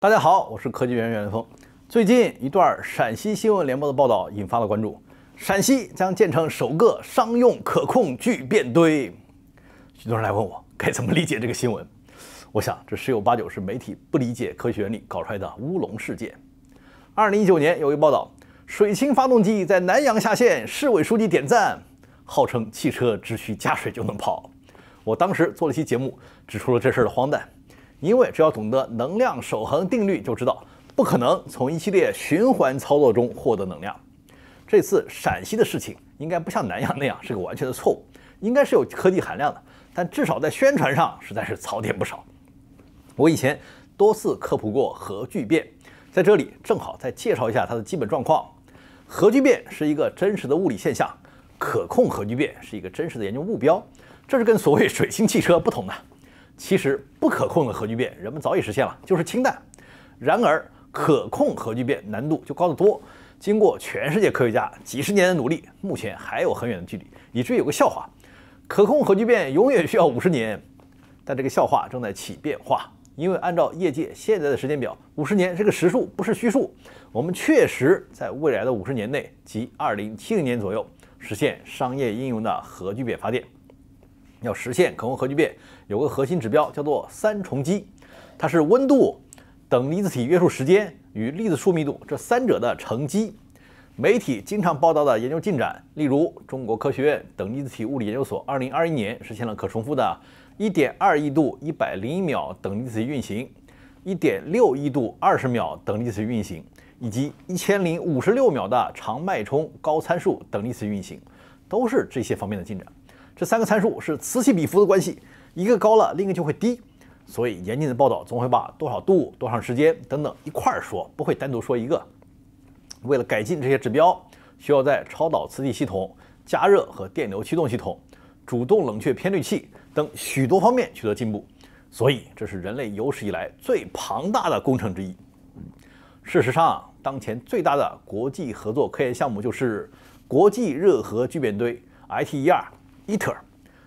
大家好，我是科技员袁峰。最近一段陕西新闻联播的报道引发了关注，陕西将建成首个商用可控聚变堆。许多人来问我该怎么理解这个新闻，我想这十有八九是媒体不理解科学原理搞出来的乌龙事件。二零一九年有一报道，水氢发动机在南阳下线，市委书记点赞，号称汽车只需加水就能跑。我当时做了期节目，指出了这事儿的荒诞，因为只要懂得能量守恒定律，就知道不可能从一系列循环操作中获得能量。这次陕西的事情应该不像南阳那样是个完全的错误，应该是有科技含量的，但至少在宣传上实在是槽点不少。我以前多次科普过核聚变，在这里正好再介绍一下它的基本状况。核聚变是一个真实的物理现象，可控核聚变是一个真实的研究目标。这是跟所谓水星汽车不同的。其实不可控的核聚变，人们早已实现了，就是氢弹。然而可控核聚变难度就高得多。经过全世界科学家几十年的努力，目前还有很远的距离，以至于有个笑话：可控核聚变永远需要五十年。但这个笑话正在起变化，因为按照业界现在的时间表，五十年这个实数不是虚数。我们确实在未来的五十年内，即二零七零年左右，实现商业应用的核聚变发电。要实现可控核聚变，有个核心指标叫做三重积，它是温度、等离子体约束时间与粒子数密度这三者的乘积。媒体经常报道的研究进展，例如中国科学院等离子体物理研究所2021年实现了可重复的1.2亿度101秒等离子体运行、1.6亿度20秒等离子体运行，以及1056秒的长脉冲高参数等离子体运行，都是这些方面的进展。这三个参数是此起彼伏的关系，一个高了，另一个就会低。所以严谨的报道总会把多少度、多长时间等等一块儿说，不会单独说一个。为了改进这些指标，需要在超导磁体系统、加热和电流驱动系统、主动冷却偏滤器等许多方面取得进步。所以这是人类有史以来最庞大的工程之一。事实上，当前最大的国际合作科研项目就是国际热核聚变堆 （ITER）。伊特尔，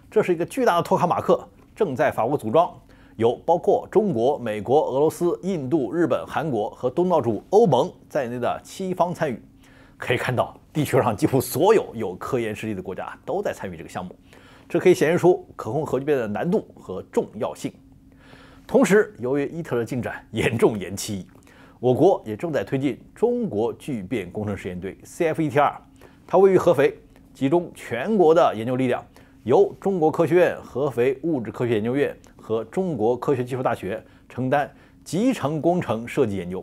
这是一个巨大的托卡马克，正在法国组装，有包括中国、美国、俄罗斯、印度、日本、韩国和东道主欧盟在内的七方参与。可以看到，地球上几乎所有有科研实力的国家都在参与这个项目，这可以显示出可控核聚变的难度和重要性。同时，由于伊特尔的进展严重延期，我国也正在推进中国聚变工程实验队 CFETR，它位于合肥。集中全国的研究力量，由中国科学院合肥物质科学研究院和中国科学技术大学承担集成工程设计研究。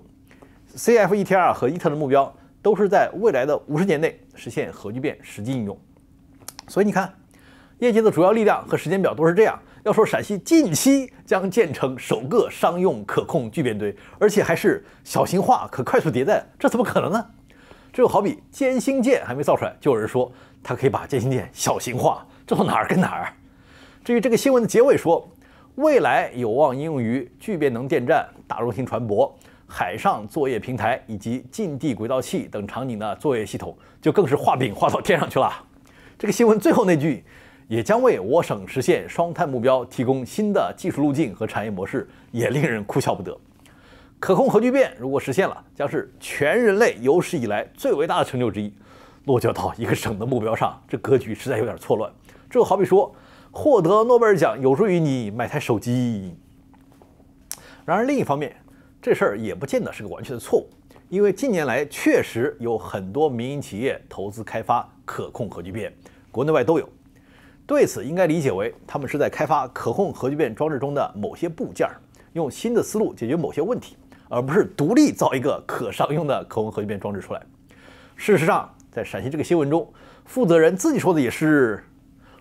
CFETR 和 ITER 的目标都是在未来的五十年内实现核聚变实际应用。所以你看，业界的主要力量和时间表都是这样。要说陕西近期将建成首个商用可控聚变堆，而且还是小型化、可快速迭代，这怎么可能呢？这就好比歼星舰还没造出来，就有人说。它可以把建新店小型化，这从哪儿跟哪儿？至于这个新闻的结尾说，未来有望应用于聚变能电站、大中型船舶、海上作业平台以及近地轨道器等场景的作业系统，就更是画饼画到天上去了。这个新闻最后那句，也将为我省实现双碳目标提供新的技术路径和产业模式，也令人哭笑不得。可控核聚变如果实现了，将是全人类有史以来最伟大的成就之一。落脚到一个省的目标上，这格局实在有点错乱。这好比说，获得诺贝尔奖有助于你买台手机。然而，另一方面，这事儿也不见得是个完全的错误，因为近年来确实有很多民营企业投资开发可控核聚变，国内外都有。对此，应该理解为他们是在开发可控核聚变装置中的某些部件，用新的思路解决某些问题，而不是独立造一个可商用的可控核聚变装置出来。事实上，在陕西这个新闻中，负责人自己说的也是，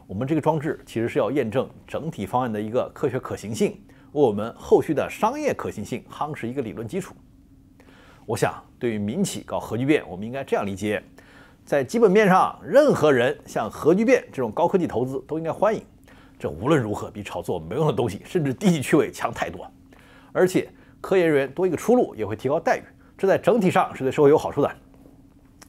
我们这个装置其实是要验证整体方案的一个科学可行性，为我们后续的商业可行性夯实一个理论基础。我想，对于民企搞核聚变，我们应该这样理解：在基本面上，任何人像核聚变这种高科技投资都应该欢迎。这无论如何比炒作没用的东西，甚至低级趣味强太多。而且，科研人员多一个出路，也会提高待遇，这在整体上是对社会有好处的。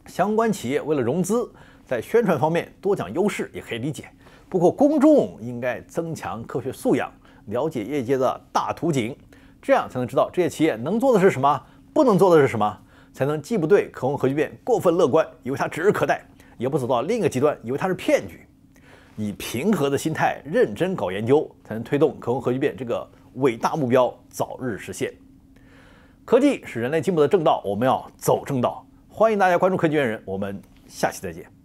相关企业为了融资，在宣传方面多讲优势也可以理解。不过公众应该增强科学素养，了解业界的大图景，这样才能知道这些企业能做的是什么，不能做的是什么，才能既不对可控核聚变过分乐观，以为它指日可待，也不走到另一个极端，以为它是骗局。以平和的心态认真搞研究，才能推动可控核聚变这个伟大目标早日实现。科技是人类进步的正道，我们要走正道。欢迎大家关注科技圈人，我们下期再见。